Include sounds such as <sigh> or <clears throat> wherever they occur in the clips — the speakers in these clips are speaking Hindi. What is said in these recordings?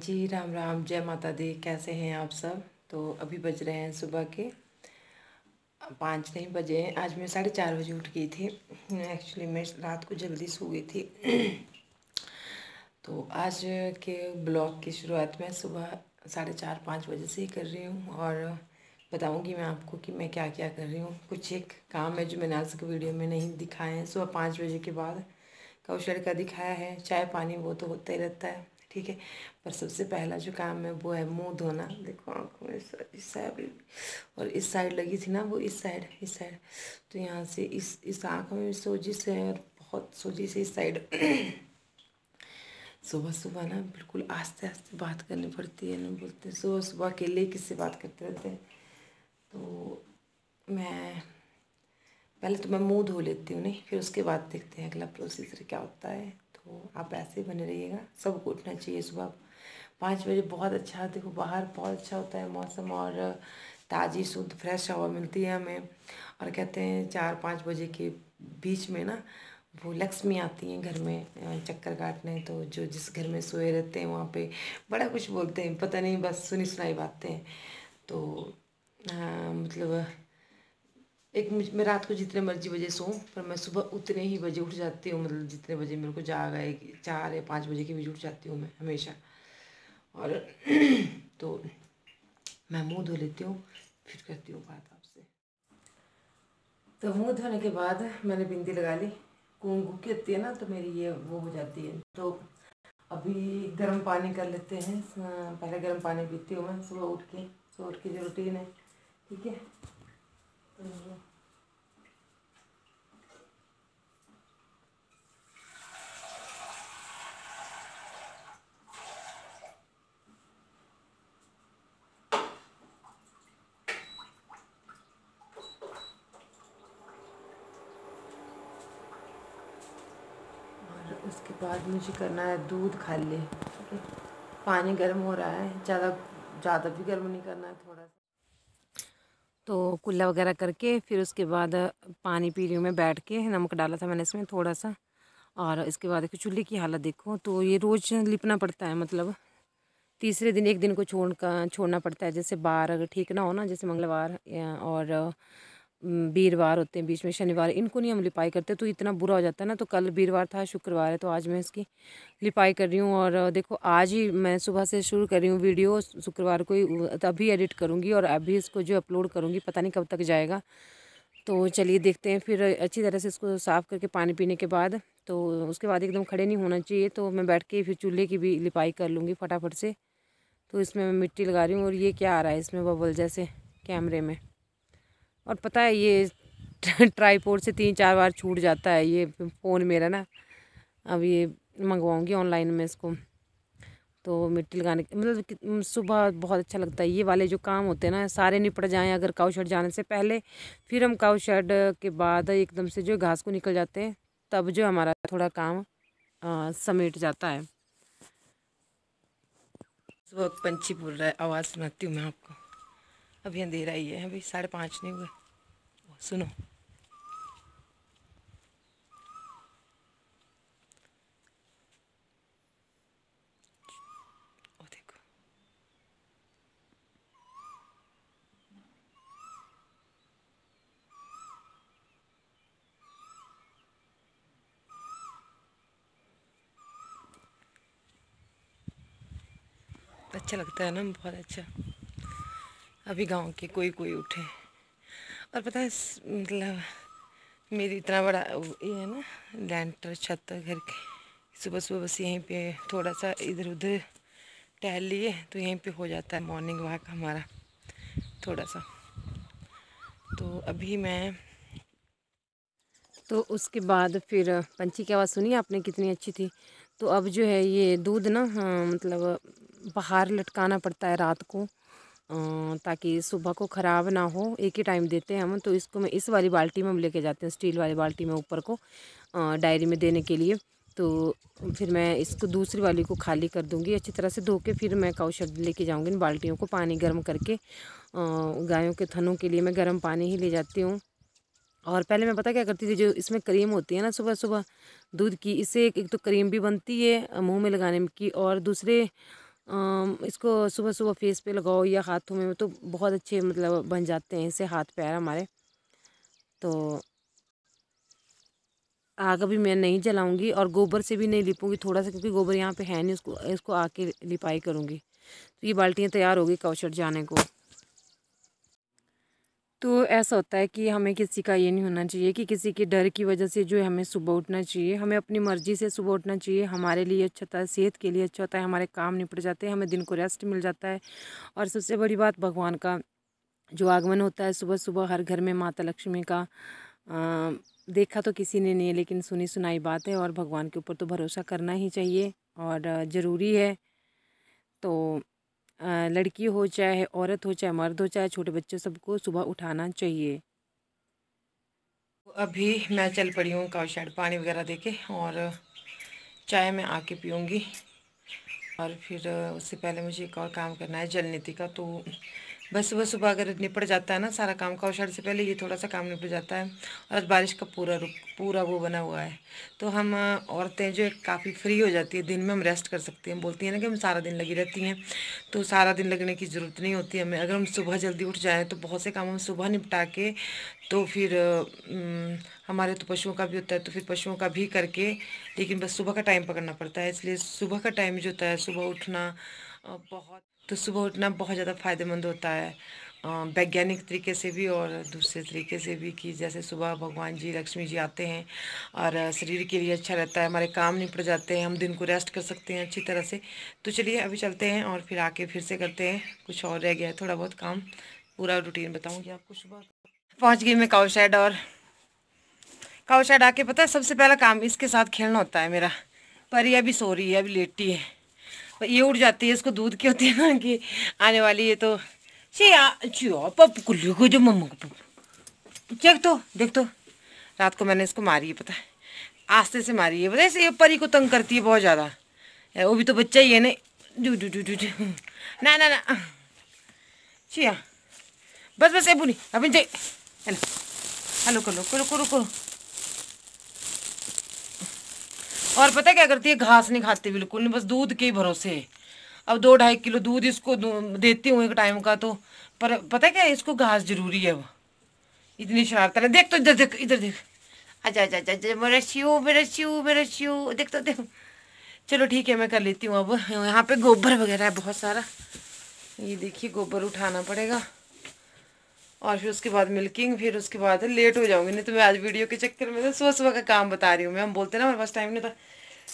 जी राम राम जय माता दी कैसे हैं आप सब तो अभी बज रहे हैं सुबह के पाँच नहीं बजे हैं आज मैं साढ़े चार बजे उठ गई थी एक्चुअली मैं रात को जल्दी सो गई थी तो आज के ब्लॉग की शुरुआत मैं सुबह साढ़े चार पाँच बजे से ही कर रही हूँ और बताऊँगी मैं आपको कि मैं क्या क्या कर रही हूँ कुछ एक काम है जो मैंने आज के वीडियो में नहीं दिखाए हैं सुबह पाँच बजे के बाद कौशल का दिखाया है चाय पानी वो तो होता ही रहता है ठीक है पर सबसे पहला जो काम है वो है मुंह धोना देखो आँखों में इस साइड और इस साइड लगी थी ना वो इस साइड इस साइड तो यहाँ से इस इस आँख में सोजी है और बहुत सोजी से इस साइड <clears throat> सुबह सुबह ना बिल्कुल आस्ते आस्ते बात करनी पड़ती है ना बोलते हैं सुबह सुबह अकेले किससे बात करते रहते हैं तो मैं पहले तो मैं मुंह धो लेती हूँ नहीं फिर उसके बाद देखते हैं अगला प्रोसीजर क्या होता है तो आप ऐसे ही बने रहिएगा सबको उठना चाहिए सुबह पाँच बजे बहुत अच्छा देखो बाहर बहुत अच्छा होता है मौसम और ताज़ी शुद्ध फ्रेश हवा मिलती है हमें और कहते हैं चार पाँच बजे के बीच में ना वो लक्ष्मी आती हैं घर में चक्कर काटने तो जो जिस घर में सोए रहते हैं वहाँ पे बड़ा कुछ बोलते हैं पता नहीं बस सुनी सुनाई बातें तो आ, मतलब एक मैं रात को जितने मर्जी बजे सोऊं पर मैं सुबह उतने ही बजे उठ जाती हूँ मतलब जितने बजे मेरे को जाग आए चार या पाँच बजे के बीच उठ जाती हूँ मैं हमेशा और <clears throat> तो मैं मुँह धो लेती हूँ फिर करती हूँ बात आपसे तो मुँह धोने के बाद मैंने बिंदी लगा ली कुंगू की होती है ना तो मेरी ये वो हो जाती है तो अभी गर्म पानी कर लेते हैं पहले गर्म पानी पीती हूँ मैं सुबह उठ के सुबह तो उठ के जो रूटीन है ठीक है उसके बाद मुझे करना है दूध खाली पानी गर्म हो रहा है ज़्यादा ज़्यादा भी गर्म नहीं करना है थोड़ा सा तो कुल्ला वगैरह करके फिर उसके बाद पानी पी रही हूँ मैं बैठ के नमक डाला था मैंने इसमें थोड़ा सा और इसके बाद चूल्हे की हालत देखो तो ये रोज़ लिपना पड़ता है मतलब तीसरे दिन एक दिन को छोड़ का छोड़ना पड़ता है जैसे बार अगर ठीक ना हो ना जैसे मंगलवार और वीरवार होते हैं बीच में शनिवार इनको नहीं हम लिपाई करते तो इतना बुरा हो जाता है ना तो कल वीरवार था शुक्रवार है तो आज मैं इसकी लिपाई कर रही हूँ और देखो आज ही मैं सुबह से शुरू कर रही हूँ वीडियो शुक्रवार को ही अभी एडिट करूँगी और अभी इसको जो अपलोड करूँगी पता नहीं कब तक जाएगा तो चलिए देखते हैं फिर अच्छी तरह से इसको साफ़ करके पानी पीने के बाद तो उसके बाद एकदम खड़े नहीं होना चाहिए तो मैं बैठ के फिर चूल्हे की भी लिपाई कर लूँगी फटाफट से तो इसमें मैं मिट्टी लगा रही हूँ और ये क्या आ रहा है इसमें बबल जैसे कैमरे में और पता है ये <laughs> ट्राईपोर्ट से तीन चार बार छूट जाता है ये फ़ोन मेरा ना अब ये मंगवाऊँगी ऑनलाइन में इसको तो मिट्टी लगाने के मतलब सुबह बहुत अच्छा लगता है ये वाले जो काम होते हैं ना सारे निपट जाएं अगर काउ शेड जाने से पहले फिर हम काउ शेड के बाद एकदम से जो घास को निकल जाते हैं तब जो हमारा थोड़ा काम आ, समेट जाता है सुबह पंछी बोल रहा है आवाज़ सुनाती हूँ मैं आपको अभी अंधेरा ही है अभी साढ़े पाँच नहीं हुए सुनो अच्छा लगता है ना बहुत अच्छा अभी गांव के कोई कोई उठे और पता है मतलब मेरी इतना बड़ा ये है ना लैंटर छत घर के सुबह सुबह बस यहीं पे थोड़ा सा इधर उधर टहल लिए तो यहीं पे हो जाता है मॉर्निंग वॉक हमारा थोड़ा सा तो अभी मैं तो उसके बाद फिर पंछी की आवाज़ सुनी आपने कितनी अच्छी थी तो अब जो है ये दूध ना हाँ, मतलब बाहर लटकाना पड़ता है रात को ताकि सुबह को ख़राब ना हो एक ही टाइम देते हैं हम तो इसको मैं इस वाली बाल्टी में हम लेके जाते हैं स्टील वाली बाल्टी में ऊपर को डायरी में देने के लिए तो फिर मैं इसको दूसरी वाली को खाली कर दूंगी अच्छी तरह से धो के फिर मैं काउशब लेके जाऊंगी इन बाल्टियों को पानी गर्म करके गायों के थनों के लिए मैं गर्म पानी ही ले जाती हूँ और पहले मैं पता क्या करती थी जो इसमें क्रीम होती है ना सुबह सुबह दूध की इससे एक तो क्रीम भी बनती है मुँह में लगाने की और दूसरे इसको सुबह सुबह फेस पे लगाओ या हाथों में तो बहुत अच्छे मतलब बन जाते हैं इससे हाथ पैर हमारे तो आग अभी मैं नहीं जलाऊंगी और गोबर से भी नहीं लिपूंगी थोड़ा सा क्योंकि गोबर यहाँ पे है नहीं उसको इसको आके लिपाई करूँगी तो ये बाल्टियाँ तैयार होगी कौशर जाने को तो ऐसा होता है कि हमें किसी का ये नहीं होना चाहिए कि किसी के डर की वजह से जो है हमें सुबह उठना चाहिए हमें अपनी मर्ज़ी से सुबह उठना चाहिए हमारे लिए अच्छा होता है सेहत के लिए अच्छा होता है हमारे काम निपट जाते हैं हमें दिन को रेस्ट मिल जाता है और सबसे बड़ी बात भगवान का जो आगमन होता है सुबह सुबह हर घर में माता लक्ष्मी का आ, देखा तो किसी ने नहीं लेकिन सुनी सुनाई बात है और भगवान के ऊपर तो भरोसा करना ही चाहिए और ज़रूरी है तो लड़की हो चाहे औरत हो चाहे मर्द हो चाहे छोटे बच्चे सबको सुबह उठाना चाहिए अभी मैं चल पड़ी हूँ काव शायद पानी वगैरह दे के और चाय मैं आके पीऊँगी और फिर उससे पहले मुझे एक और काम करना है जल का तो बस सुबह सुबह अगर निपट जाता है ना सारा काम का और से पहले ये थोड़ा सा काम निपट जाता है और आज बारिश का पूरा रुक पूरा वो बना हुआ है तो हम औरतें जो काफ़ी फ्री हो जाती है दिन में हम रेस्ट कर सकते हैं बोलती हैं ना कि हम सारा दिन लगी रहती हैं तो सारा दिन लगने की ज़रूरत नहीं होती हमें अगर हम सुबह जल्दी उठ जाएँ तो बहुत से काम हम सुबह निपटा के तो फिर हमारे तो पशुओं का भी होता है तो फिर पशुओं का भी करके लेकिन बस सुबह का टाइम पकड़ना पड़ता है इसलिए सुबह का टाइम जो होता है सुबह उठना बहुत तो सुबह उठना बहुत ज़्यादा फ़ायदेमंद होता है वैज्ञानिक तरीके से भी और दूसरे तरीके से भी कि जैसे सुबह भगवान जी लक्ष्मी जी आते हैं और शरीर के लिए अच्छा रहता है हमारे काम निपट जाते हैं हम दिन को रेस्ट कर सकते हैं अच्छी तरह से तो चलिए अभी चलते हैं और फिर आके फिर से करते हैं कुछ और रह गया है थोड़ा बहुत काम पूरा रूटीन बताऊँगी आपको सुबह पहुँच गई मैं काउ शेड और काउ शेड आके पता है सबसे पहला काम इसके साथ खेलना होता है मेरा पर ये अभी सो रही है अभी लेटी है ये उड़ जाती है इसको दूध की होती है ना कि आने वाली है तो कुल्लू को जो मम्मा को चेक तो देख तो रात को मैंने इसको मारी है पता है आस्ते से मारी है पता है ये परी को तंग करती है बहुत ज़्यादा वो भी तो बच्चा ही है ना डू डू डू डू ना ना ना चिया बस बस ए बुनी अभी हेलो हेलो करो करो करो करो और पता क्या करती है घास नहीं खाती बिल्कुल नहीं बस दूध के ही भरोसे अब दो ढाई किलो दूध इसको देती हूँ एक टाइम का तो पर पता क्या इसको घास जरूरी है अब इतनी शरारत है देख तो इधर देख इधर देख अच्छा, अच्छा अच्छा अच्छा मेरा शिव मेरा शिव मेरा शिव देख तो देख चलो ठीक है मैं कर लेती हूँ अब यहाँ पे गोबर वगैरह है बहुत सारा ये देखिए गोबर उठाना पड़ेगा और फिर उसके बाद मिल्किंग फिर उसके बाद लेट हो जाऊंगी नहीं तो मैं आज वीडियो के चक्कर में तो सुबह सुबह का काम बता रही हूँ मैं हम बोलते ना हमारे पास टाइम नहीं होता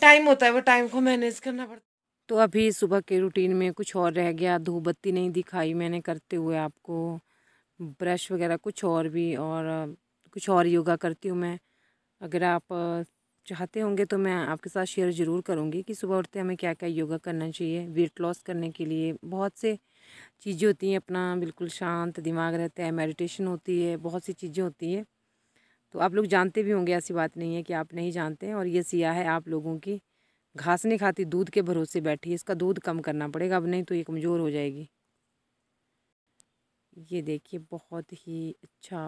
टाइम होता है वो टाइम को मैनेज करना पड़ता तो अभी सुबह के रूटीन में कुछ और रह गया धूप बत्ती नहीं दिखाई मैंने करते हुए आपको ब्रश वगैरह कुछ और भी और कुछ और योगा करती हूँ मैं अगर आप चाहते होंगे तो मैं आपके साथ शेयर ज़रूर करूँगी कि सुबह उठते हमें क्या क्या योगा करना चाहिए वेट लॉस करने के लिए बहुत से चीज़ें होती हैं अपना बिल्कुल शांत दिमाग रहता है मेडिटेशन होती है बहुत सी चीज़ें होती हैं तो आप लोग जानते भी होंगे ऐसी बात नहीं है कि आप नहीं जानते हैं और ये सियाह है आप लोगों की घास नहीं खाती दूध के भरोसे बैठी इसका दूध कम करना पड़ेगा अब नहीं तो ये कमज़ोर हो जाएगी ये देखिए बहुत ही अच्छा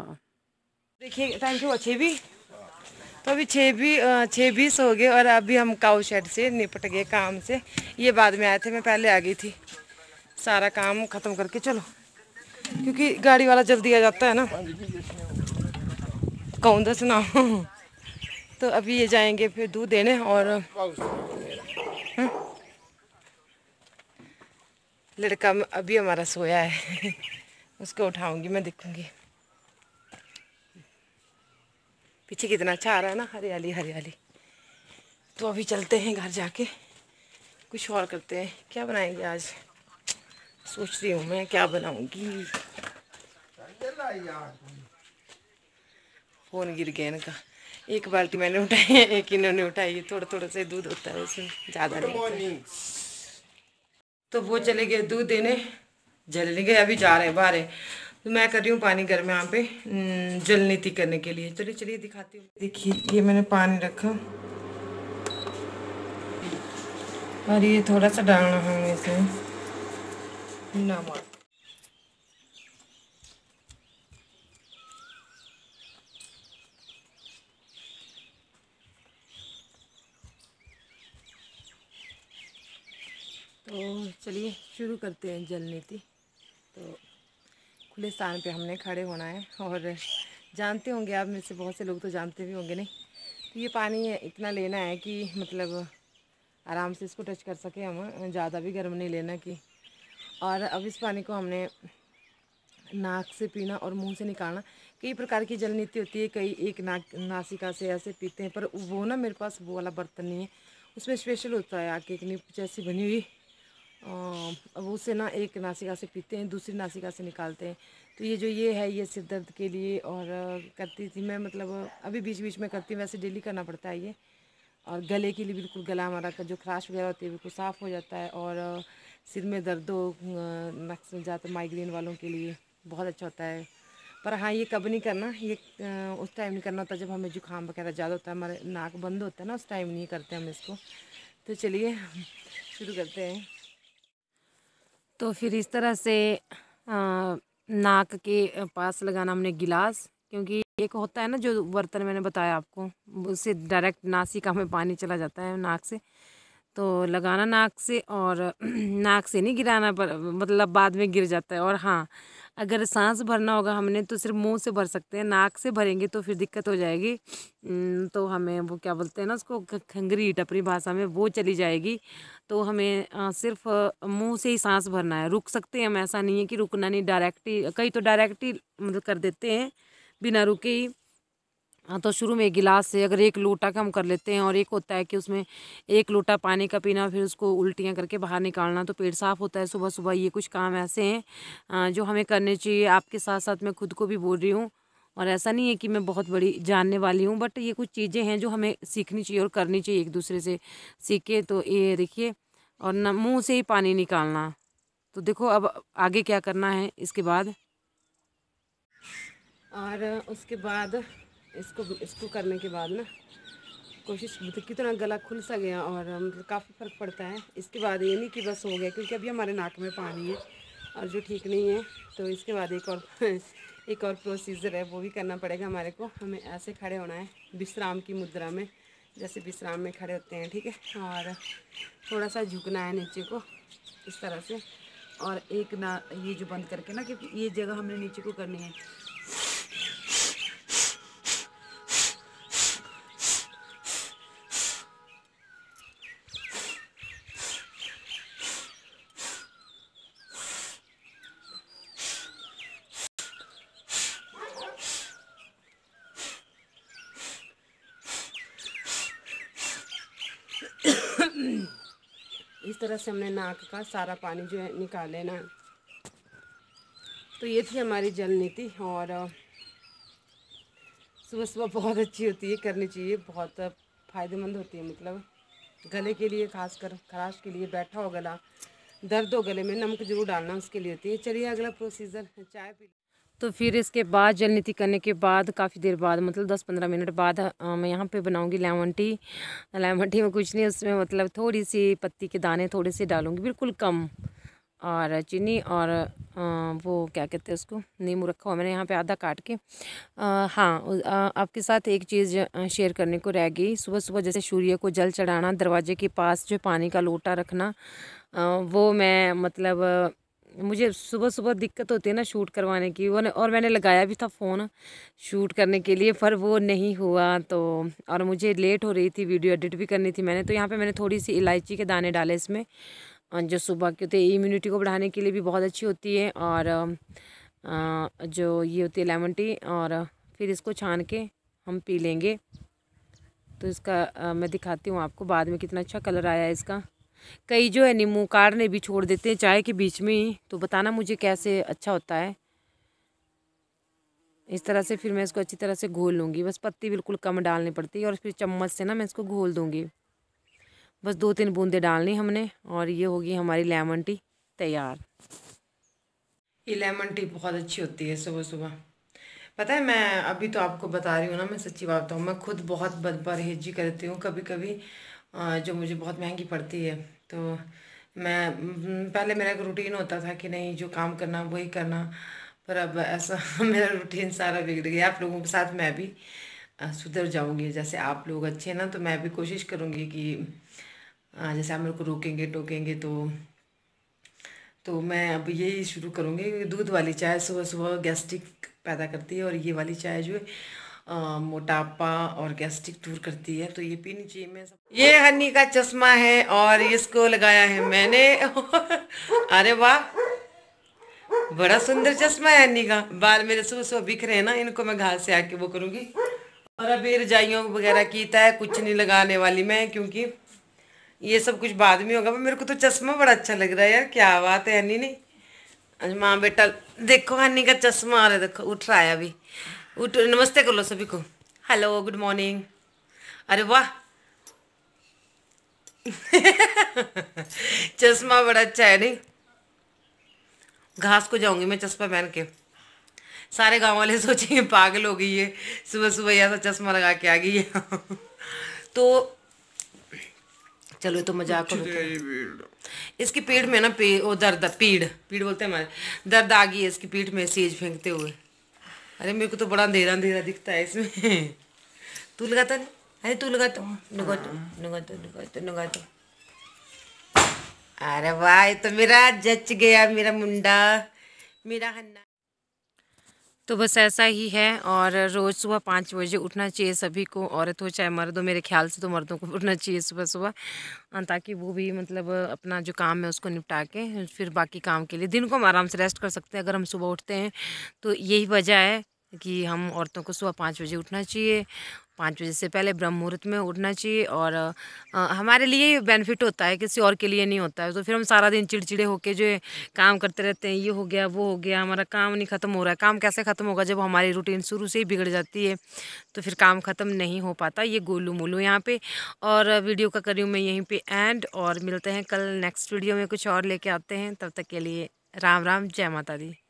देखिए थैंक यू अच्छे भी तो अभी छः भी छः बीस हो गए और अभी हम काउ शेड से निपट गए काम से ये बाद में आए थे मैं पहले आ गई थी सारा काम ख़त्म करके चलो क्योंकि गाड़ी वाला जल्दी आ जाता है ना कौन दस ना <laughs> तो अभी ये जाएंगे फिर दूध देने और हा? हम्म। लड़का अभी हमारा सोया है <laughs> उसको उठाऊंगी मैं देखूंगी पीछे कितना अच्छा आ रहा है ना हरियाली हरियाली तो अभी चलते हैं घर जाके कुछ और करते हैं क्या बनाएंगे आज सोच रही हूँ मैं क्या बनाऊंगी फ़ोन गिर गया इनका एक बाल्टी मैंने उठाई है एक इन्होंने उठाई है थोड़ा थोड़ा से दूध होता है उसमें ज़्यादा नहीं तो वो चले गए दूध देने जलने गए अभी जा रहे हैं बाहर तो मैं कर रही हूँ पानी गर्म यहाँ पे हम्म, जल नीति करने के लिए चलिए चलिए दिखाती हूँ देखिए ये मैंने पानी रखा और ये थोड़ा सा डालना है इसमें नमक तो चलिए शुरू करते हैं जल नीति तो खुले स्थान पे हमने खड़े होना है और जानते होंगे आप में से बहुत से लोग तो जानते भी होंगे नहीं तो ये पानी इतना लेना है कि मतलब आराम से इसको टच कर सके हम ज़्यादा भी गर्म नहीं लेना कि और अब इस पानी को हमने नाक से पीना और मुंह से निकालना कई प्रकार की जल नीति होती है कई एक नाक नासिका से ऐसे पीते हैं पर वो ना मेरे पास वो वाला बर्तन नहीं है उसमें स्पेशल होता है आके एक नीप जैसी बनी हुई अब उसे ना एक नासिका से पीते हैं दूसरी नासिका से निकालते हैं तो ये जो ये है ये सिर दर्द के लिए और करती थी मैं मतलब अभी बीच बीच में करती हूँ वैसे डेली करना पड़ता है ये और गले के लिए बिल्कुल गला हमारा जो खराश वगैरह होती है बिल्कुल साफ़ हो जाता है और सिर में दर्द हो नक्स में जाता माइग्रेन वालों के लिए बहुत अच्छा होता है पर हाँ ये कब नहीं करना ये उस टाइम नहीं करना होता जब हमें जुकाम वगैरह ज़्यादा होता है हमारे नाक बंद होता है ना उस टाइम नहीं करते हम इसको तो चलिए शुरू करते हैं तो फिर इस तरह से आ, नाक के पास लगाना हमने गिलास क्योंकि एक होता है ना जो बर्तन मैंने बताया आपको उससे डायरेक्ट नासिका में पानी चला जाता है नाक से तो लगाना नाक से और <clears throat> नाक से नहीं गिराना पर मतलब बाद में गिर जाता है और हाँ अगर सांस भरना होगा हमने तो सिर्फ मुंह से भर सकते हैं नाक से भरेंगे तो फिर दिक्कत हो जाएगी तो हमें वो क्या बोलते हैं ना उसको खंगरीट अपनी भाषा में वो चली जाएगी तो हमें सिर्फ मुंह से ही सांस भरना है रुक सकते हैं हम ऐसा नहीं है कि रुकना नहीं डायरेक्ट ही कहीं तो डायरेक्ट ही मतलब कर देते हैं बिना रुके ही हाँ तो शुरू में एक गिलास से अगर एक लोटा का हम कर लेते हैं और एक होता है कि उसमें एक लोटा पानी का पीना फिर उसको उल्टियाँ करके बाहर निकालना तो पेट साफ होता है सुबह सुबह ये कुछ काम ऐसे हैं जो हमें करने चाहिए आपके साथ साथ मैं खुद को भी बोल रही हूँ और ऐसा नहीं है कि मैं बहुत बड़ी जानने वाली हूँ बट ये कुछ चीज़ें हैं जो हमें सीखनी चाहिए और करनी चाहिए एक दूसरे से सीखे तो ये देखिए और न मुँह से ही पानी निकालना तो देखो अब आगे क्या करना है इसके बाद और उसके बाद इसको इसको करने के बाद ना कोशिश मतलब कितना गला खुल सा गया और मतलब काफ़ी फ़र्क पड़ता है इसके बाद ये नहीं कि बस हो गया क्योंकि अभी हमारे नाक में पानी है और जो ठीक नहीं है तो इसके बाद एक और <laughs> एक और प्रोसीजर है वो भी करना पड़ेगा हमारे को हमें ऐसे खड़े होना है विश्राम की मुद्रा में जैसे विश्राम में खड़े होते हैं ठीक है और थोड़ा सा झुकना है नीचे को इस तरह से और एक ना ये जो बंद करके ना क्योंकि ये जगह हमने नीचे को करनी है इस तरह से हमने नाक का सारा पानी जो है निकाल लेना है तो ये थी हमारी जल नीति और सुबह सुबह बहुत अच्छी होती है करनी चाहिए बहुत फ़ायदेमंद होती है मतलब गले के लिए खासकर खराश के लिए बैठा हो गला दर्द हो गले में नमक जरूर डालना उसके लिए होती है चलिए अगला प्रोसीजर चाय पी तो फिर इसके बाद जल नीति करने के बाद काफ़ी देर बाद मतलब दस पंद्रह मिनट बाद आ, मैं यहाँ पे बनाऊँगी लेमन टी लेमन टी में कुछ नहीं उसमें मतलब थोड़ी सी पत्ती के दाने थोड़े से डालूँगी बिल्कुल कम और चीनी और वो क्या कहते हैं उसको नींबू रखा हुआ मैंने यहाँ पे आधा काट के हाँ आपके साथ एक चीज़ शेयर करने को रह गई सुबह सुबह जैसे सूर्य को जल चढ़ाना दरवाजे के पास जो पानी का लोटा रखना आ, वो मैं मतलब मुझे सुबह सुबह दिक्कत होती है ना शूट करवाने की वो और मैंने लगाया भी था फ़ोन शूट करने के लिए पर वो नहीं हुआ तो और मुझे लेट हो रही थी वीडियो एडिट भी करनी थी मैंने तो यहाँ पे मैंने थोड़ी सी इलायची के दाने डाले इसमें जो सुबह की होती है इम्यूनिटी को बढ़ाने के लिए भी बहुत अच्छी होती है और जो ये होती है लेमन टी और फिर इसको छान के हम पी लेंगे तो इसका मैं दिखाती हूँ आपको बाद में कितना अच्छा कलर आया है इसका कई जो है नींबू काटने भी छोड़ देते हैं चाय के बीच में ही तो बताना मुझे कैसे अच्छा होता है इस तरह से फिर मैं इसको अच्छी तरह से घोल लूँगी बस पत्ती बिल्कुल कम डालनी पड़ती है और फिर चम्मच से ना मैं इसको घोल दूँगी बस दो तीन बूंदे डालनी हमने और ये होगी हमारी लेमन टी तैयार ये लेमन टी बहुत अच्छी होती है सुबह सुबह पता है मैं अभी तो आपको बता रही हूँ ना मैं सच्ची बात हूँ मैं खुद बहुत बद परहेजी करती हूँ कभी कभी जो मुझे बहुत महंगी पड़ती है तो मैं पहले मेरा एक रूटीन होता था कि नहीं जो काम करना वही करना पर अब ऐसा <laughs> मेरा रूटीन सारा बिगड़ गया आप लोगों के साथ मैं भी सुधर जाऊंगी जैसे आप लोग अच्छे हैं ना तो मैं भी कोशिश करूंगी कि जैसे आप मेरे को रोकेंगे टोकेंगे तो तो मैं अब यही शुरू करूँगी दूध वाली चाय सुबह सुबह गैस्ट्रिक पैदा करती है और ये वाली चाय जो है मोटापा और गैस्ट्रिक दूर करती है तो ये पीनी चाहिए मैं ये हनी का चश्मा है और इसको लगाया है मैंने <laughs> अरे वाह बड़ा सुंदर चश्मा है हनी का बाल मेरे सुबह सुबह बिख रहे हैं ना इनको मैं घास से आके वो करूँगी और अभी रजाइयों वगैरह की तय तो कुछ नहीं लगाने वाली मैं क्योंकि ये सब कुछ बाद में होगा मेरे को तो चश्मा बड़ा अच्छा लग रहा है यार क्या बात है हनी ने माँ बेटा देखो हनी का चश्मा आ रहा है देखो उठ रहा है अभी उठ नमस्ते कर लो सभी को हेलो गुड मॉर्निंग अरे वाह <laughs> चश्मा बड़ा अच्छा है नहीं घास को जाऊंगी मैं चश्मा पहन के सारे गांव वाले <laughs> सोचेंगे पागल हो गई है सुबह सुबह ऐसा चश्मा लगा के आ गई है <laughs> तो चलो तो मजाक करो इसकी पीठ में ना पे ओ दर्द पीड़ पीड़ बोलते हैं हमारे दर्द आ गई है इसकी पीठ में सेज फेंकते हुए अरे मेरे को तो बड़ा अंधेरा अंधेरा दिखता है इसमें तू लगाता नहीं अरे तू लगाता नुगातो नुगातो नुगातो अरे वाह तो मेरा जच गया मेरा मुंडा मेरा हन्ना तो बस ऐसा ही है और रोज़ सुबह पाँच बजे उठना चाहिए सभी को औरत हो चाहे मर्द हो मेरे ख्याल से तो मर्दों को उठना चाहिए सुबह सुबह ताकि वो भी मतलब अपना जो काम है उसको निपटा के फिर बाकी काम के लिए दिन को हम आराम से रेस्ट कर सकते हैं अगर हम सुबह उठते हैं तो यही वजह है कि हम औरतों को सुबह पाँच बजे उठना चाहिए पाँच बजे से पहले ब्रह्म मुहूर्त में उठना चाहिए और आ, हमारे लिए बेनिफिट होता है किसी और के लिए नहीं होता है तो फिर हम सारा दिन चिड़चिड़े होके जो काम करते रहते हैं ये हो गया वो हो गया हमारा काम नहीं ख़त्म हो रहा है काम कैसे ख़त्म होगा जब हमारी रूटीन शुरू से ही बिगड़ जाती है तो फिर काम ख़त्म नहीं हो पाता ये गोलू मोलू यहाँ पर और वीडियो का करी मैं यहीं पर एंड और मिलते हैं कल नेक्स्ट वीडियो में कुछ और लेके आते हैं तब तक के लिए राम राम जय माता दी